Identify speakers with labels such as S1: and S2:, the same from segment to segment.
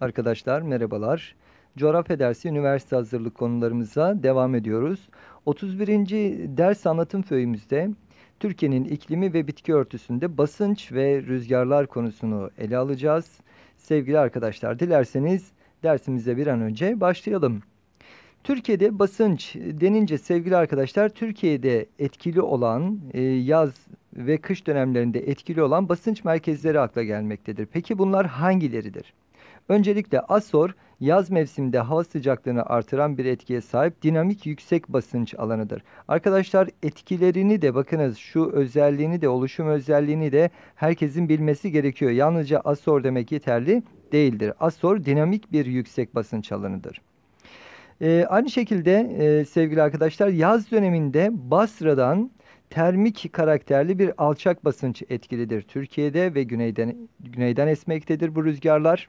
S1: Arkadaşlar merhabalar. Coğrafya dersi üniversite hazırlık konularımıza devam ediyoruz. 31. ders anlatım föyümüzde Türkiye'nin iklimi ve bitki örtüsünde basınç ve rüzgarlar konusunu ele alacağız. Sevgili arkadaşlar dilerseniz dersimize bir an önce başlayalım. Türkiye'de basınç denince sevgili arkadaşlar Türkiye'de etkili olan e, yaz ve kış dönemlerinde etkili olan basınç merkezleri akla gelmektedir. Peki bunlar hangileridir? Öncelikle Asor yaz mevsiminde hava sıcaklığını artıran bir etkiye sahip dinamik yüksek basınç alanıdır. Arkadaşlar etkilerini de bakınız şu özelliğini de oluşum özelliğini de herkesin bilmesi gerekiyor. Yalnızca Asor demek yeterli değildir. Asor dinamik bir yüksek basınç alanıdır. Ee, aynı şekilde e, sevgili arkadaşlar yaz döneminde Basra'dan termik karakterli bir alçak basınç etkilidir. Türkiye'de ve güneyden, güneyden esmektedir bu rüzgarlar.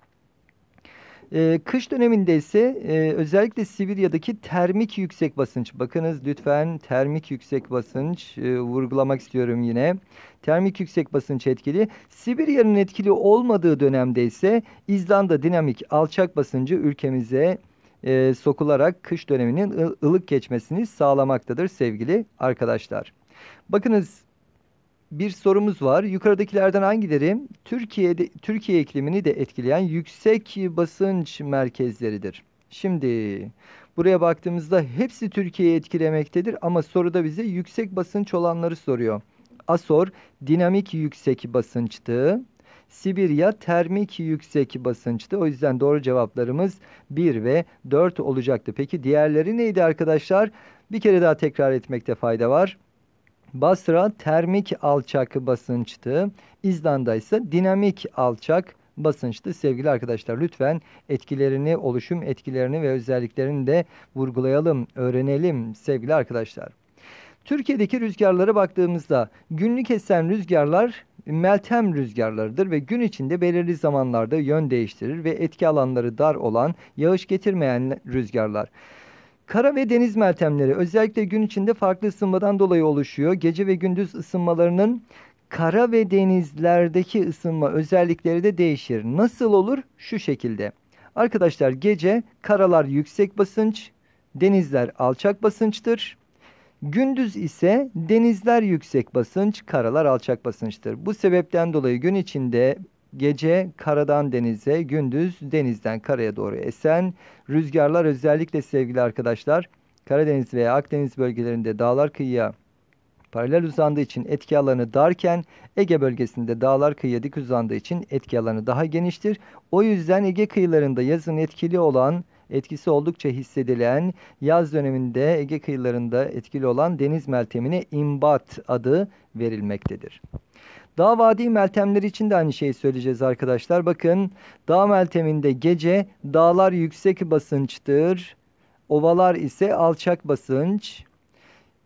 S1: E, kış döneminde ise e, özellikle Sibirya'daki termik yüksek basınç. Bakınız lütfen termik yüksek basınç e, vurgulamak istiyorum yine. Termik yüksek basınç etkili. Sibirya'nın etkili olmadığı dönemde ise İzlanda dinamik alçak basıncı ülkemize e, sokularak kış döneminin ılık geçmesini sağlamaktadır sevgili arkadaşlar. Bakınız bir sorumuz var. Yukarıdakilerden hangileri Türkiye'de Türkiye iklimini de etkileyen yüksek basınç merkezleridir? Şimdi buraya baktığımızda hepsi Türkiye'yi etkilemektedir ama soruda bize yüksek basınç olanları soruyor. Asor dinamik yüksek basınçtı. Sibirya termik yüksek basınçtı. O yüzden doğru cevaplarımız 1 ve 4 olacaktı. Peki diğerleri neydi arkadaşlar? Bir kere daha tekrar etmekte fayda var. Basra termik alçak basınçtı. İzlanda ise dinamik alçak basınçtı. Sevgili arkadaşlar lütfen etkilerini, oluşum etkilerini ve özelliklerini de vurgulayalım, öğrenelim sevgili arkadaşlar. Türkiye'deki rüzgarlara baktığımızda günlük esen rüzgarlar Meltem rüzgarlarıdır ve gün içinde belirli zamanlarda yön değiştirir ve etki alanları dar olan yağış getirmeyen rüzgarlar. Kara ve deniz meltemleri özellikle gün içinde farklı ısınmadan dolayı oluşuyor. Gece ve gündüz ısınmalarının kara ve denizlerdeki ısınma özellikleri de değişir. Nasıl olur? Şu şekilde. Arkadaşlar gece karalar yüksek basınç, denizler alçak basınçtır. Gündüz ise denizler yüksek basınç, karalar alçak basınçtır. Bu sebepten dolayı gün içinde Gece karadan denize, gündüz denizden karaya doğru esen rüzgarlar özellikle sevgili arkadaşlar Karadeniz veya Akdeniz bölgelerinde dağlar kıyıya paralel uzandığı için etki alanı darken Ege bölgesinde dağlar kıyıya dik uzandığı için etki alanı daha geniştir. O yüzden Ege kıyılarında yazın etkili olan etkisi oldukça hissedilen yaz döneminde Ege kıyılarında etkili olan deniz meltemine imbat adı verilmektedir. Dağ vadi meltemleri için de aynı şeyi söyleyeceğiz arkadaşlar. Bakın dağ melteminde gece dağlar yüksek basınçtır. Ovalar ise alçak basınç.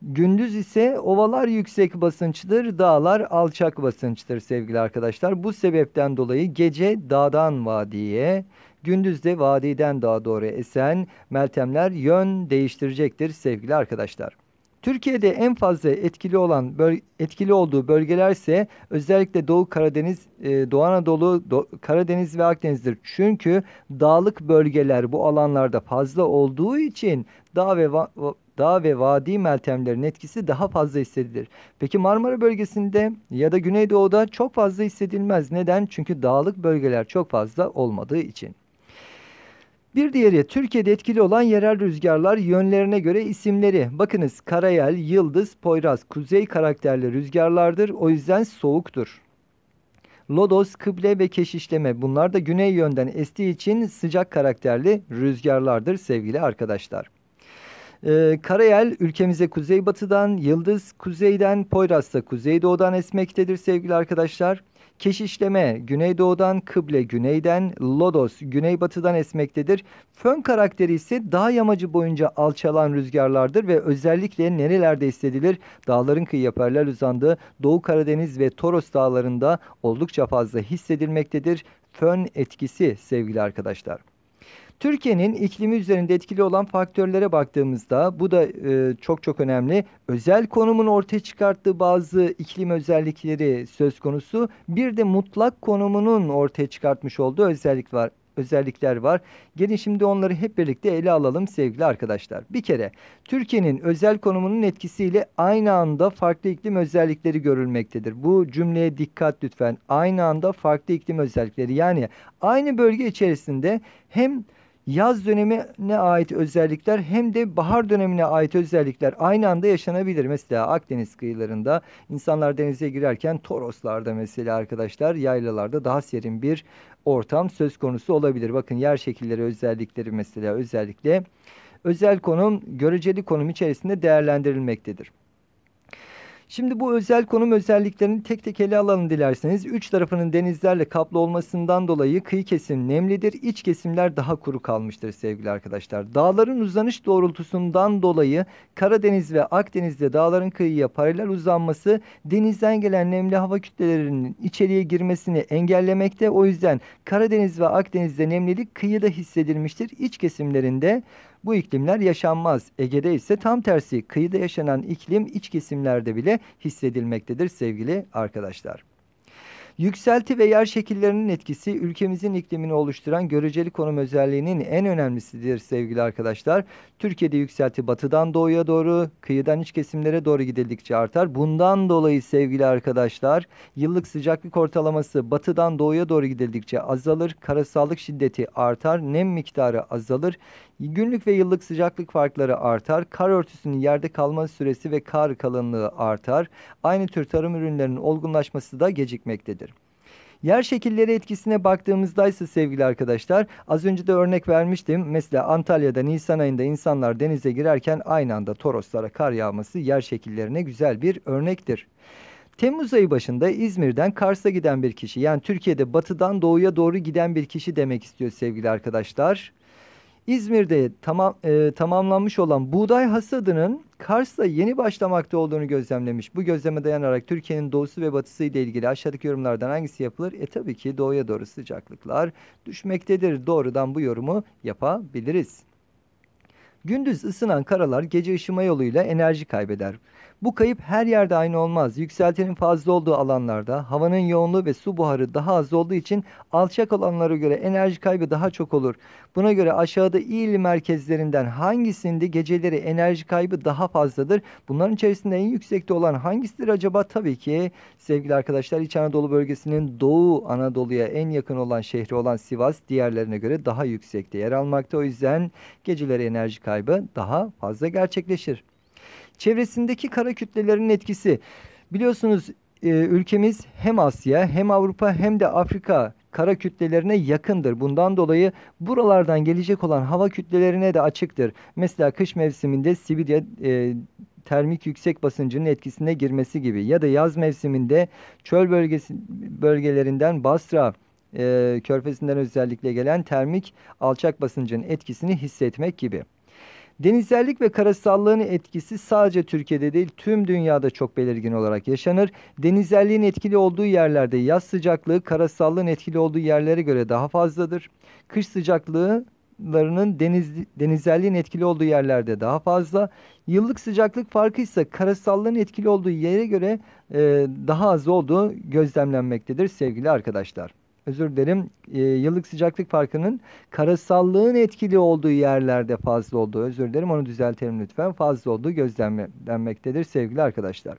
S1: Gündüz ise ovalar yüksek basınçtır, dağlar alçak basınçtır sevgili arkadaşlar. Bu sebepten dolayı gece dağdan vadiye, gündüzde vadiden dağa doğru esen meltemler yön değiştirecektir sevgili arkadaşlar. Türkiye'de en fazla etkili olan etkili olduğu bölgeler ise özellikle Doğu Karadeniz, e, Doğu Anadolu, Do Karadeniz ve Akdeniz'dir. Çünkü dağlık bölgeler bu alanlarda fazla olduğu için dağ ve dağ ve vadi meltemlerin etkisi daha fazla hissedilir. Peki Marmara bölgesinde ya da Güneydoğu'da çok fazla hissedilmez. Neden? Çünkü dağlık bölgeler çok fazla olmadığı için. Bir diğeri Türkiye'de etkili olan yerel rüzgarlar yönlerine göre isimleri. Bakınız Karayel, Yıldız, Poyraz, Kuzey karakterli rüzgarlardır. O yüzden soğuktur. Lodos, kıble ve keşişleme bunlar da güney yönden estiği için sıcak karakterli rüzgarlardır sevgili arkadaşlar. Ee, Karayel ülkemize kuzeybatıdan, Yıldız kuzeyden, Poyraz da kuzeydoğudan esmektedir sevgili arkadaşlar. Keşişleme güneydoğudan kıble güneyden, lodos güneybatıdan esmektedir. Fön karakteri ise dağ yamacı boyunca alçalan rüzgarlardır ve özellikle nerelerde hissedilir? Dağların kıyıya paralel uzandığı Doğu Karadeniz ve Toros dağlarında oldukça fazla hissedilmektedir. Fön etkisi sevgili arkadaşlar. Türkiye'nin iklimi üzerinde etkili olan faktörlere baktığımızda bu da e, çok çok önemli. Özel konumun ortaya çıkarttığı bazı iklim özellikleri söz konusu. Bir de mutlak konumunun ortaya çıkartmış olduğu özellik var özellikler var. Gelin şimdi onları hep birlikte ele alalım sevgili arkadaşlar. Bir kere Türkiye'nin özel konumunun etkisiyle aynı anda farklı iklim özellikleri görülmektedir. Bu cümleye dikkat lütfen. Aynı anda farklı iklim özellikleri yani aynı bölge içerisinde hem yaz dönemine ait özellikler hem de bahar dönemine ait özellikler aynı anda yaşanabilir. Mesela Akdeniz kıyılarında insanlar denize girerken Toroslarda mesela arkadaşlar yaylalarda daha serin bir ortam söz konusu olabilir. Bakın yer şekilleri özellikleri mesela özellikle özel konum göreceli konum içerisinde değerlendirilmektedir. Şimdi bu özel konum özelliklerini tek tek ele alalım dilerseniz. Üç tarafının denizlerle kaplı olmasından dolayı kıyı kesim nemlidir. İç kesimler daha kuru kalmıştır sevgili arkadaşlar. Dağların uzanış doğrultusundan dolayı Karadeniz ve Akdeniz'de dağların kıyıya paralel uzanması denizden gelen nemli hava kütlelerinin içeriye girmesini engellemekte. O yüzden Karadeniz ve Akdeniz'de nemlilik kıyıda hissedilmiştir. İç kesimlerinde bu iklimler yaşanmaz. Ege'de ise tam tersi kıyıda yaşanan iklim iç kesimlerde bile hissedilmektedir sevgili arkadaşlar. Yükselti ve yer şekillerinin etkisi ülkemizin iklimini oluşturan göreceli konum özelliğinin en önemlisidir sevgili arkadaşlar. Türkiye'de yükselti batıdan doğuya doğru, kıyıdan iç kesimlere doğru gidildikçe artar. Bundan dolayı sevgili arkadaşlar yıllık sıcaklık ortalaması batıdan doğuya doğru gidildikçe azalır. Karasallık şiddeti artar, nem miktarı azalır. Günlük ve yıllık sıcaklık farkları artar. Kar örtüsünün yerde kalma süresi ve kar kalınlığı artar. Aynı tür tarım ürünlerinin olgunlaşması da gecikmektedir. Yer şekilleri etkisine baktığımızda ise sevgili arkadaşlar az önce de örnek vermiştim. Mesela Antalya'da Nisan ayında insanlar denize girerken aynı anda Toroslara kar yağması yer şekillerine güzel bir örnektir. Temmuz ayı başında İzmir'den Kars'a giden bir kişi yani Türkiye'de batıdan doğuya doğru giden bir kişi demek istiyor sevgili arkadaşlar. İzmir'de tamam, e, tamamlanmış olan buğday hasadının Kars'ta yeni başlamakta olduğunu gözlemlemiş. Bu gözleme dayanarak Türkiye'nin doğusu ve batısı ile ilgili aşağıdaki yorumlardan hangisi yapılır? E tabii ki doğuya doğru sıcaklıklar düşmektedir. Doğrudan bu yorumu yapabiliriz. Gündüz ısınan karalar gece ışıma yoluyla enerji kaybeder. Bu kayıp her yerde aynı olmaz. Yükseltinin fazla olduğu alanlarda havanın yoğunluğu ve su buharı daha az olduğu için alçak alanlara göre enerji kaybı daha çok olur. Buna göre aşağıda il merkezlerinden hangisinde geceleri enerji kaybı daha fazladır? Bunların içerisinde en yüksekte olan hangisidir acaba? Tabii ki sevgili arkadaşlar İç Anadolu bölgesinin Doğu Anadolu'ya en yakın olan şehri olan Sivas diğerlerine göre daha yüksekte yer almakta. O yüzden geceleri enerji kaybı daha fazla gerçekleşir çevresindeki kara kütlelerin etkisi. Biliyorsunuz e, ülkemiz hem Asya hem Avrupa hem de Afrika kara kütlelerine yakındır. Bundan dolayı buralardan gelecek olan hava kütlelerine de açıktır. Mesela kış mevsiminde Sibirya e, termik yüksek basıncının etkisine girmesi gibi ya da yaz mevsiminde çöl bölgesi bölgelerinden Basra e, körfezinden özellikle gelen termik alçak basıncının etkisini hissetmek gibi. Denizsellik ve karasallığın etkisi sadece Türkiye'de değil tüm dünyada çok belirgin olarak yaşanır. Denizelliğin etkili olduğu yerlerde yaz sıcaklığı karasallığın etkili olduğu yerlere göre daha fazladır. Kış sıcaklığı larının deniz, denizelliğin etkili olduğu yerlerde daha fazla. Yıllık sıcaklık farkı ise karasallığın etkili olduğu yere göre e, daha az olduğu gözlemlenmektedir sevgili arkadaşlar özür dilerim e, yıllık sıcaklık farkının karasallığın etkili olduğu yerlerde fazla olduğu özür dilerim onu düzeltelim lütfen fazla olduğu gözlemlenmektedir sevgili arkadaşlar.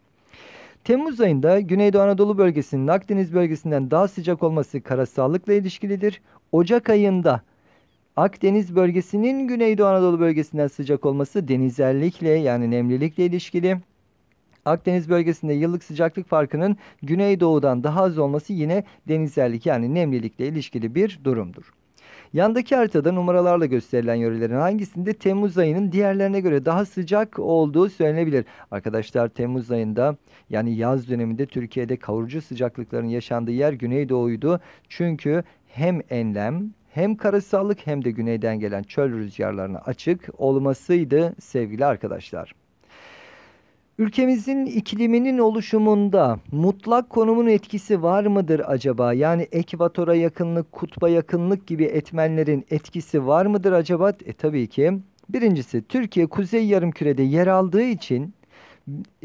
S1: Temmuz ayında Güneydoğu Anadolu bölgesinin Akdeniz bölgesinden daha sıcak olması karasallıkla ilişkilidir. Ocak ayında Akdeniz bölgesinin Güneydoğu Anadolu bölgesinden sıcak olması denizellikle yani nemlilikle ilişkili. Akdeniz bölgesinde yıllık sıcaklık farkının güneydoğudan daha az olması yine denizsellik yani nemlilikle ilişkili bir durumdur. Yandaki haritada numaralarla gösterilen yörelerin hangisinde Temmuz ayının diğerlerine göre daha sıcak olduğu söylenebilir. Arkadaşlar Temmuz ayında yani yaz döneminde Türkiye'de kavurucu sıcaklıkların yaşandığı yer Güneydoğu'ydu. Çünkü hem enlem hem karasallık hem de güneyden gelen çöl rüzgarlarına açık olmasıydı sevgili arkadaşlar. Ülkemizin ikliminin oluşumunda mutlak konumun etkisi var mıdır acaba? Yani ekvatora yakınlık, kutba yakınlık gibi etmenlerin etkisi var mıdır acaba? E tabii ki. Birincisi Türkiye kuzey yarımkürede yer aldığı için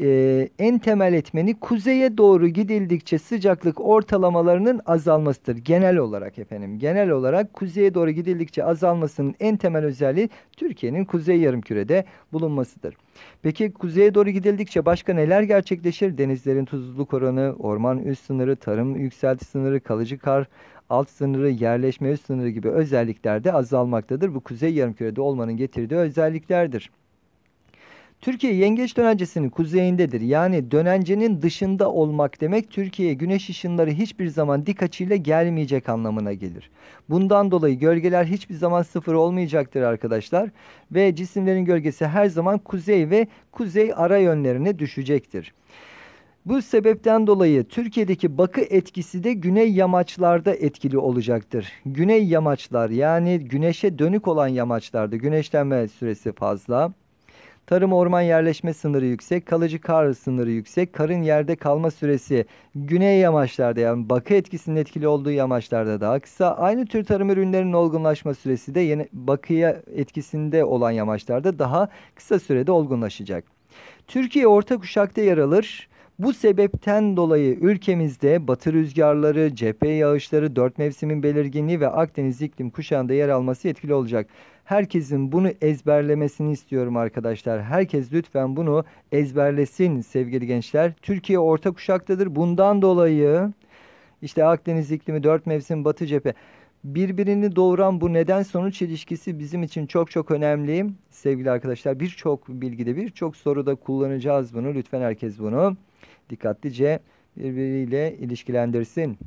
S1: e, en temel etmeni kuzeye doğru gidildikçe sıcaklık ortalamalarının azalmasıdır. Genel olarak efendim genel olarak kuzeye doğru gidildikçe azalmasının en temel özelliği Türkiye'nin kuzey yarımkürede bulunmasıdır. Peki kuzeye doğru gidildikçe başka neler gerçekleşir? Denizlerin tuzluluk oranı, orman üst sınırı, tarım yükselti sınırı, kalıcı kar alt sınırı, yerleşme üst sınırı gibi özellikler de azalmaktadır. Bu kuzey yarımkürede olmanın getirdiği özelliklerdir. Türkiye yengeç dönencesinin kuzeyindedir. Yani dönencenin dışında olmak demek Türkiye'ye güneş ışınları hiçbir zaman dik açıyla gelmeyecek anlamına gelir. Bundan dolayı gölgeler hiçbir zaman sıfır olmayacaktır arkadaşlar. Ve cisimlerin gölgesi her zaman kuzey ve kuzey ara yönlerine düşecektir. Bu sebepten dolayı Türkiye'deki bakı etkisi de güney yamaçlarda etkili olacaktır. Güney yamaçlar yani güneşe dönük olan yamaçlarda güneşlenme süresi fazla. Tarım orman yerleşme sınırı yüksek, kalıcı kar sınırı yüksek, karın yerde kalma süresi güney yamaçlarda yani bakı etkisinin etkili olduğu yamaçlarda daha kısa. Aynı tür tarım ürünlerinin olgunlaşma süresi de yeni bakıya etkisinde olan yamaçlarda daha kısa sürede olgunlaşacak. Türkiye orta kuşakta yer alır. Bu sebepten dolayı ülkemizde batı rüzgarları, cephe yağışları, dört mevsimin belirginliği ve Akdeniz iklim kuşağında yer alması etkili olacak. Herkesin bunu ezberlemesini istiyorum arkadaşlar. Herkes lütfen bunu ezberlesin sevgili gençler. Türkiye orta kuşaktadır. Bundan dolayı işte Akdeniz iklimi, dört mevsim, batı cephe. Birbirini doğuran bu neden sonuç ilişkisi bizim için çok çok önemli. Sevgili arkadaşlar birçok bilgide birçok soruda kullanacağız bunu. Lütfen herkes bunu dikkatlice birbiriyle ilişkilendirsin.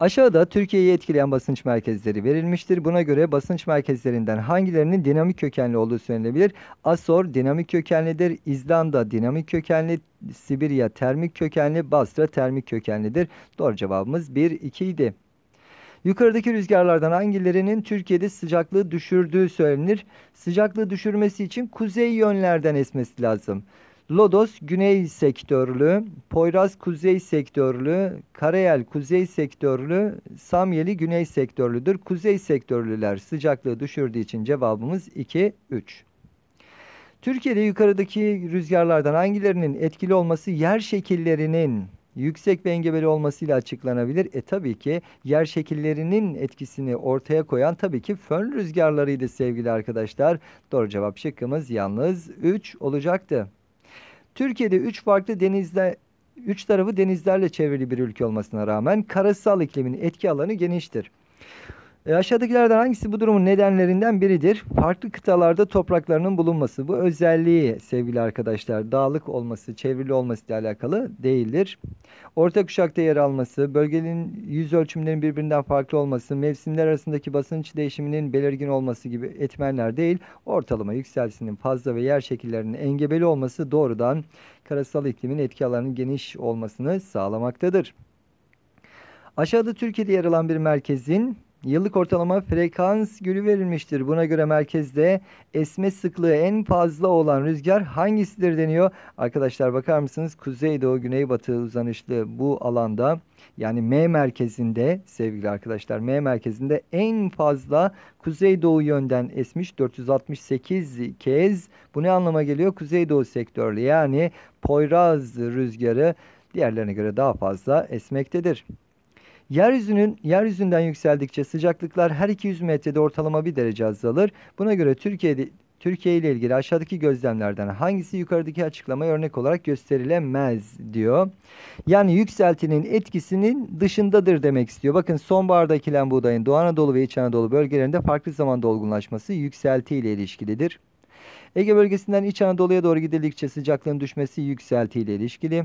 S1: Aşağıda Türkiye'yi etkileyen basınç merkezleri verilmiştir. Buna göre basınç merkezlerinden hangilerinin dinamik kökenli olduğu söylenebilir? Asor dinamik kökenlidir. İzlanda dinamik kökenli. Sibirya termik kökenli. Basra termik kökenlidir. Doğru cevabımız 1 2 idi. Yukarıdaki rüzgarlardan hangilerinin Türkiye'de sıcaklığı düşürdüğü söylenir? Sıcaklığı düşürmesi için kuzey yönlerden esmesi lazım. Lodos güney sektörlü, Poyraz kuzey sektörlü, Karayel kuzey sektörlü, Samyeli güney sektörlüdür. Kuzey sektörlüler sıcaklığı düşürdüğü için cevabımız 2 3. Türkiye'de yukarıdaki rüzgarlardan hangilerinin etkili olması yer şekillerinin yüksek ve engebeli olmasıyla açıklanabilir. E tabii ki yer şekillerinin etkisini ortaya koyan tabii ki fön rüzgarlarıydı sevgili arkadaşlar. Doğru cevap şıkkımız yalnız 3 olacaktı. Türkiye'de üç farklı denizde üç tarafı denizlerle çevrili bir ülke olmasına rağmen karasal iklimin etki alanı geniştir. E, aşağıdakilerden hangisi bu durumun nedenlerinden biridir? Farklı kıtalarda topraklarının bulunması. Bu özelliği sevgili arkadaşlar dağlık olması, çevrili olması ile alakalı değildir. Orta kuşakta yer alması, bölgenin yüz ölçümlerinin birbirinden farklı olması, mevsimler arasındaki basınç değişiminin belirgin olması gibi etmenler değil, ortalama yükseltisinin fazla ve yer şekillerinin engebeli olması doğrudan karasal iklimin etki alanının geniş olmasını sağlamaktadır. Aşağıda Türkiye'de yer alan bir merkezin Yıllık ortalama frekans gölü verilmiştir. Buna göre merkezde esme sıklığı en fazla olan rüzgar hangisidir deniyor. Arkadaşlar bakar mısınız? Kuzeydoğu güneybatı uzanışlı bu alanda yani M merkezinde sevgili arkadaşlar M merkezinde en fazla kuzeydoğu yönden esmiş 468 kez. Bu ne anlama geliyor? Kuzeydoğu sektörlü yani Poyraz rüzgarı diğerlerine göre daha fazla esmektedir. Yeryüzünün yeryüzünden yükseldikçe sıcaklıklar her 200 metrede ortalama bir derece azalır. Buna göre Türkiye'de Türkiye ile ilgili aşağıdaki gözlemlerden hangisi yukarıdaki açıklamaya örnek olarak gösterilemez diyor. Yani yükseltinin etkisinin dışındadır demek istiyor. Bakın sonbaharda ekilen buğdayın Doğu Anadolu ve İç Anadolu bölgelerinde farklı zamanda olgunlaşması yükselti ile ilişkilidir. Ege bölgesinden İç Anadolu'ya doğru gidildikçe sıcaklığın düşmesi yükseltiyle ilişkili.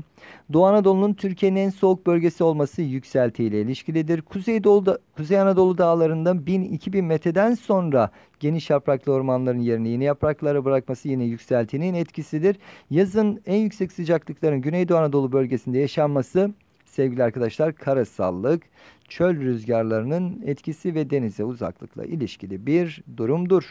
S1: Doğu Anadolu'nun Türkiye'nin en soğuk bölgesi olması yükseltiyle ilişkilidir. Kuzeydoğu'da, Kuzey Anadolu dağlarında 1000-2000 metreden sonra geniş yapraklı ormanların yerine yeni yapraklara bırakması yine yükseltinin etkisidir. Yazın en yüksek sıcaklıkların Güneydoğu Anadolu bölgesinde yaşanması sevgili arkadaşlar karasallık, çöl rüzgarlarının etkisi ve denize uzaklıkla ilişkili bir durumdur.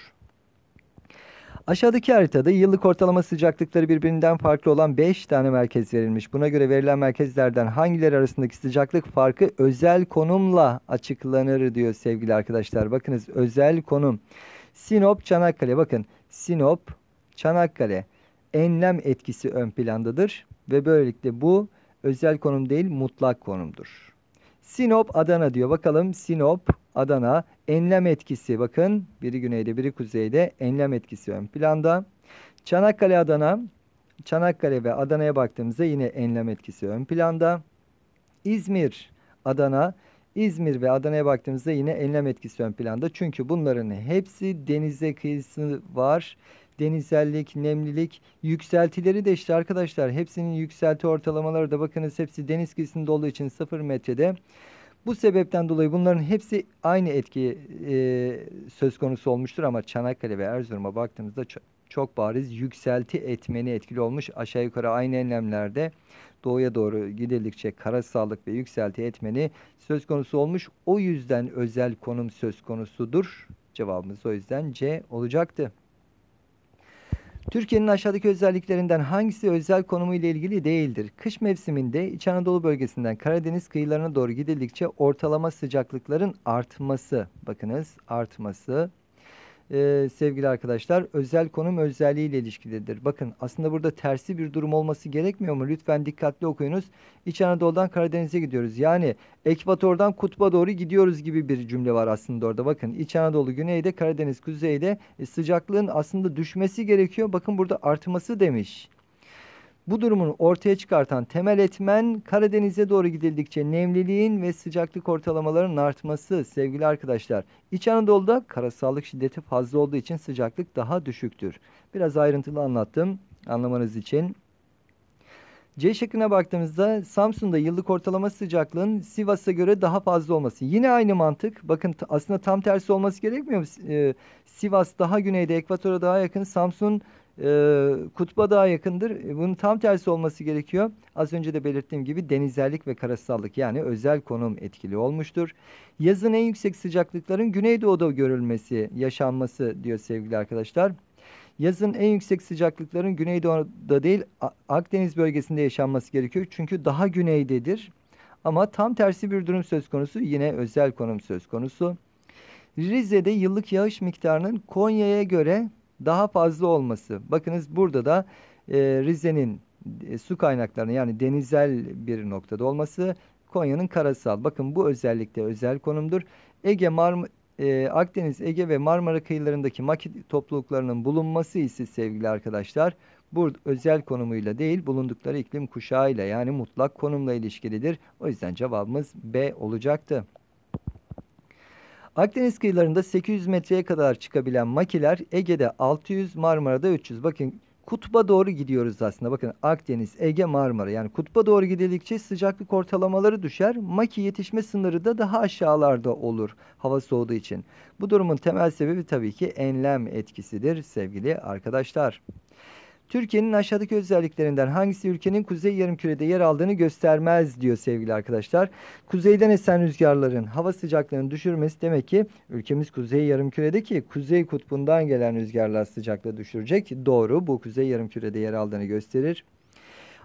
S1: Aşağıdaki haritada yıllık ortalama sıcaklıkları birbirinden farklı olan 5 tane merkez verilmiş. Buna göre verilen merkezlerden hangileri arasındaki sıcaklık farkı özel konumla açıklanır diyor sevgili arkadaşlar. Bakınız özel konum. Sinop, Çanakkale. Bakın Sinop, Çanakkale. Enlem etkisi ön plandadır ve böylelikle bu özel konum değil mutlak konumdur. Sinop, Adana diyor. Bakalım Sinop, Adana. Enlem etkisi bakın biri güneyde biri kuzeyde enlem etkisi ön planda. Çanakkale Adana. Çanakkale ve Adana'ya baktığımızda yine enlem etkisi ön planda. İzmir, Adana. İzmir ve Adana'ya baktığımızda yine enlem etkisi ön planda. Çünkü bunların hepsi denize kıyısı var. Denizellik, nemlilik, yükseltileri de işte arkadaşlar hepsinin yükselti ortalamaları da bakınız hepsi deniz kıyısında olduğu için 0 metrede bu sebepten dolayı bunların hepsi aynı etki e, söz konusu olmuştur ama Çanakkale ve Erzurum'a baktığımızda çok, çok bariz yükselti etmeni etkili olmuş. Aşağı yukarı aynı enlemlerde doğuya doğru gidildikçe karasallık ve yükselti etmeni söz konusu olmuş. O yüzden özel konum söz konusudur. Cevabımız o yüzden C olacaktı. Türkiye'nin aşağıdaki özelliklerinden hangisi özel konumu ile ilgili değildir? Kış mevsiminde İç Anadolu bölgesinden Karadeniz kıyılarına doğru gidildikçe ortalama sıcaklıkların artması, bakınız artması e, sevgili arkadaşlar özel konum özelliği ile ilişkilidir. Bakın aslında burada tersi bir durum olması gerekmiyor mu? Lütfen dikkatli okuyunuz. İç Anadolu'dan Karadeniz'e gidiyoruz. Yani ekvatordan kutba doğru gidiyoruz gibi bir cümle var aslında orada. Bakın İç Anadolu güneyde Karadeniz kuzeyde e, sıcaklığın aslında düşmesi gerekiyor. Bakın burada artması demiş. Bu durumun ortaya çıkartan temel etmen Karadeniz'e doğru gidildikçe nemliliğin ve sıcaklık ortalamalarının artması sevgili arkadaşlar. İç Anadolu'da karasallık şiddeti fazla olduğu için sıcaklık daha düşüktür. Biraz ayrıntılı anlattım anlamanız için. C şıkkına baktığımızda Samsun'da yıllık ortalama sıcaklığın Sivas'a göre daha fazla olması. Yine aynı mantık. Bakın aslında tam tersi olması gerekmiyor mu? Ee, Sivas daha güneyde, ekvatora daha yakın. Samsun e, kutba daha yakındır. E, bunun tam tersi olması gerekiyor. Az önce de belirttiğim gibi denizellik ve karasallık yani özel konum etkili olmuştur. Yazın en yüksek sıcaklıkların güneydoğuda görülmesi, yaşanması diyor sevgili arkadaşlar. Yazın en yüksek sıcaklıkların güneydoğuda değil Akdeniz bölgesinde yaşanması gerekiyor. Çünkü daha güneydedir. Ama tam tersi bir durum söz konusu yine özel konum söz konusu. Rize'de yıllık yağış miktarının Konya'ya göre daha fazla olması. Bakınız burada da e, Rize'nin e, su kaynaklarının yani denizel bir noktada olması Konya'nın karasal. Bakın bu özellikle özel konumdur. Ege Marm e, Akdeniz, Ege ve Marmara kıyılarındaki makit topluluklarının bulunması ise sevgili arkadaşlar bu özel konumuyla değil bulundukları iklim kuşağıyla yani mutlak konumla ilişkilidir. O yüzden cevabımız B olacaktı. Akdeniz kıyılarında 800 metreye kadar çıkabilen makiler Ege'de 600, Marmara'da 300. Bakın kutba doğru gidiyoruz aslında. Bakın Akdeniz, Ege, Marmara. Yani kutba doğru gidildikçe sıcaklık ortalamaları düşer. Maki yetişme sınırı da daha aşağılarda olur hava soğuduğu için. Bu durumun temel sebebi tabii ki enlem etkisidir sevgili arkadaşlar. Türkiye'nin aşağıdaki özelliklerinden hangisi ülkenin kuzey yarımkürede yer aldığını göstermez diyor sevgili arkadaşlar. Kuzeyden esen rüzgarların hava sıcaklığını düşürmesi demek ki ülkemiz kuzey yarımküredeki kuzey kutbundan gelen rüzgarlar sıcaklığı düşürecek. Doğru bu kuzey yarımkürede yer aldığını gösterir.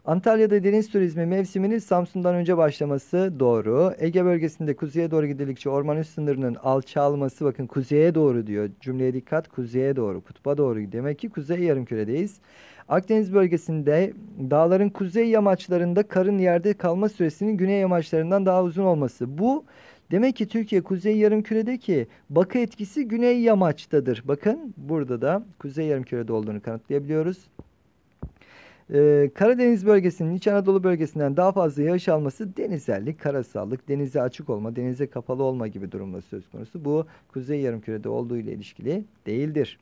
S1: Antalya'da deniz turizmi mevsiminin Samsun'dan önce başlaması doğru. Ege bölgesinde kuzeye doğru gidildikçe orman üst sınırının alçalması bakın kuzeye doğru diyor. Cümleye dikkat kuzeye doğru kutba doğru demek ki kuzey yarımküredeyiz. küredeyiz. Akdeniz bölgesinde dağların kuzey yamaçlarında karın yerde kalma süresinin güney yamaçlarından daha uzun olması. Bu demek ki Türkiye kuzey yarımküredeki bakı etkisi güney yamaçtadır. Bakın burada da kuzey yarımkürede olduğunu kanıtlayabiliyoruz. Ee, Karadeniz bölgesinin İç Anadolu bölgesinden daha fazla yağış alması denizellik, karasallık, denize açık olma, denize kapalı olma gibi durumda söz konusu. Bu kuzey yarımkürede olduğu ile ilişkili değildir.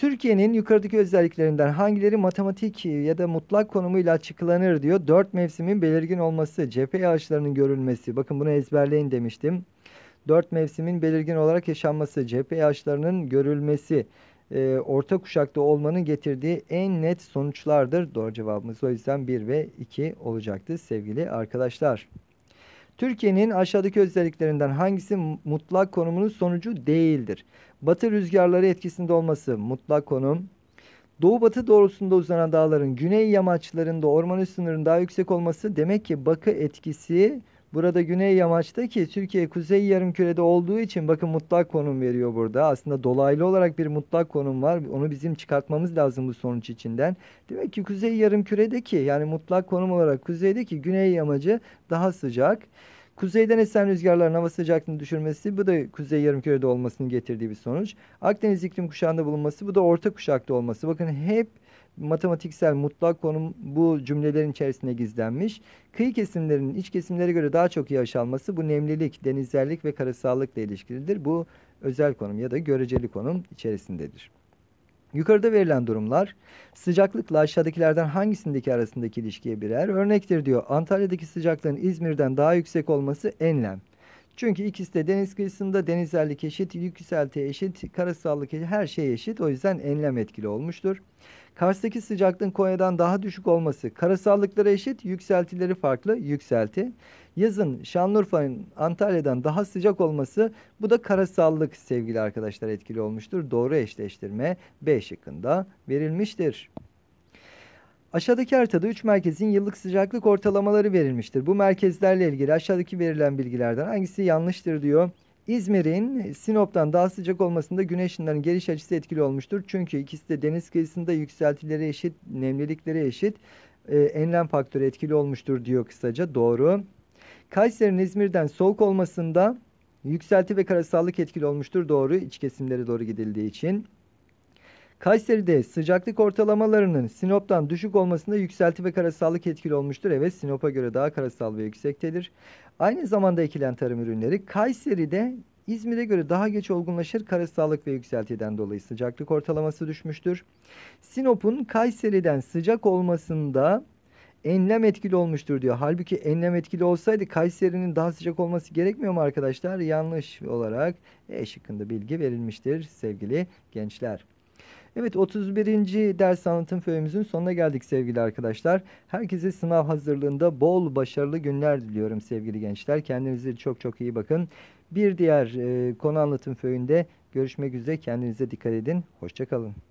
S1: Türkiye'nin yukarıdaki özelliklerinden hangileri matematik ya da mutlak konumuyla açıklanır diyor. Dört mevsimin belirgin olması, cephe yağışlarının görülmesi. Bakın bunu ezberleyin demiştim. Dört mevsimin belirgin olarak yaşanması, cephe yağışlarının görülmesi, e, orta kuşakta olmanın getirdiği en net sonuçlardır. Doğru cevabımız o yüzden 1 ve 2 olacaktı sevgili arkadaşlar. Türkiye'nin aşağıdaki özelliklerinden hangisi mutlak konumunun sonucu değildir? Batı rüzgarları etkisinde olması mutlak konum. Doğu batı doğrusunda uzanan dağların güney yamaçlarında ormanın sınırının daha yüksek olması demek ki bakı etkisi Burada güney yamaçta ki Türkiye kuzey yarım kürede olduğu için bakın mutlak konum veriyor burada. Aslında dolaylı olarak bir mutlak konum var. Onu bizim çıkartmamız lazım bu sonuç içinden. Demek ki kuzey yarım küredeki, yani mutlak konum olarak kuzeydeki güney yamacı daha sıcak. Kuzeyden esen rüzgarların hava sıcaklığını düşürmesi bu da kuzey yarım kürede olmasının getirdiği bir sonuç. Akdeniz iklim kuşağında bulunması bu da orta kuşakta olması. Bakın hep matematiksel mutlak konum bu cümlelerin içerisinde gizlenmiş. Kıyı kesimlerinin iç kesimlere göre daha çok yağış alması bu nemlilik, denizlerlik ve karasallıkla ilişkilidir. Bu özel konum ya da göreceli konum içerisindedir. Yukarıda verilen durumlar sıcaklıkla aşağıdakilerden hangisindeki arasındaki ilişkiye birer örnektir diyor. Antalya'daki sıcaklığın İzmir'den daha yüksek olması enlem. Çünkü ikisi de deniz kıyısında denizlerlik eşit, yükselti eşit, karasallık eşit, her şey eşit. O yüzden enlem etkili olmuştur. Kars'taki sıcaklığın Konya'dan daha düşük olması, karasallıkları eşit, yükseltileri farklı, yükselti. Yazın Şanlıurfa'nın Antalya'dan daha sıcak olması bu da karasallık sevgili arkadaşlar etkili olmuştur. Doğru eşleştirme B şıkkında verilmiştir. Aşağıdaki haritada 3 merkezin yıllık sıcaklık ortalamaları verilmiştir. Bu merkezlerle ilgili aşağıdaki verilen bilgilerden hangisi yanlıştır diyor. İzmir'in e, Sinop'tan daha sıcak olmasında güneş ışınlarının geliş açısı etkili olmuştur. Çünkü ikisi de deniz kıyısında yükseltileri eşit, nemlilikleri eşit. E, enlem faktörü etkili olmuştur diyor kısaca. Doğru. Kayseri'nin İzmir'den soğuk olmasında yükselti ve karasallık etkili olmuştur. Doğru. İç kesimlere doğru gidildiği için. Kayseri'de sıcaklık ortalamalarının Sinop'tan düşük olmasında yükselti ve karasallık etkili olmuştur. Evet Sinop'a göre daha karasal ve yüksektedir. Aynı zamanda ekilen tarım ürünleri Kayseri'de İzmir'e göre daha geç olgunlaşır karasallık ve yükseltiden dolayı sıcaklık ortalaması düşmüştür. Sinop'un Kayseri'den sıcak olmasında enlem etkili olmuştur diyor. Halbuki enlem etkili olsaydı Kayseri'nin daha sıcak olması gerekmiyor mu arkadaşlar? Yanlış olarak E şıkkında bilgi verilmiştir sevgili gençler. Evet 31. ders anlatım föyümüzün sonuna geldik sevgili arkadaşlar. Herkese sınav hazırlığında bol başarılı günler diliyorum sevgili gençler. Kendinize çok çok iyi bakın. Bir diğer e, konu anlatım föyünde görüşmek üzere. Kendinize dikkat edin. Hoşçakalın.